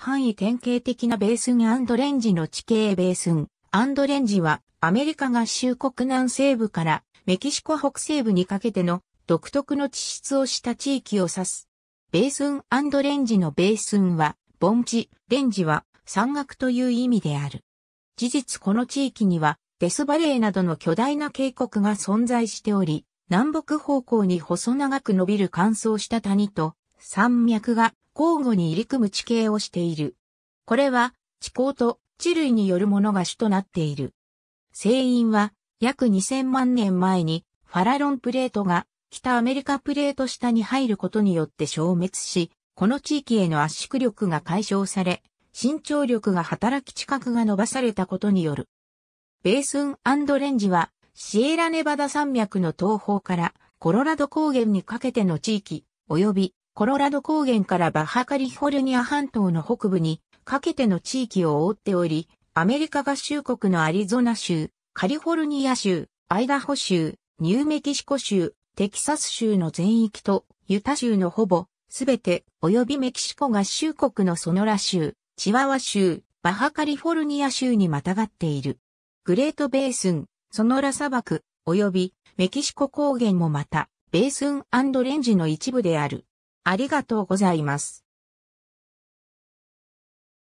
範囲典型的なベースンレンジの地形ベースンレンジはアメリカ合衆国南西部からメキシコ北西部にかけての独特の地質をした地域を指す。ベースンレンジのベースンは盆地、レンジは山岳という意味である。事実この地域にはデスバレーなどの巨大な渓谷が存在しており、南北方向に細長く伸びる乾燥した谷と山脈が交互に入り組む地形をしている。これは地高と地類によるものが主となっている。成因は約2000万年前にファラロンプレートが北アメリカプレート下に入ることによって消滅し、この地域への圧縮力が解消され、伸長力が働き近くが伸ばされたことによる。ベースンレンジはシエラネバダ山脈の東方からコロラド高原にかけての地域、及びコロラド高原からバハカリフォルニア半島の北部にかけての地域を覆っており、アメリカ合衆国のアリゾナ州、カリフォルニア州、アイダホ州、ニューメキシコ州、テキサス州の全域とユタ州のほぼすべて及びメキシコ合衆国のソノラ州、チワワ州、バハカリフォルニア州にまたがっている。グレートベースン、ソノラ砂漠、及びメキシコ高原もまた、ベースンレンジの一部である。ありがとうございます。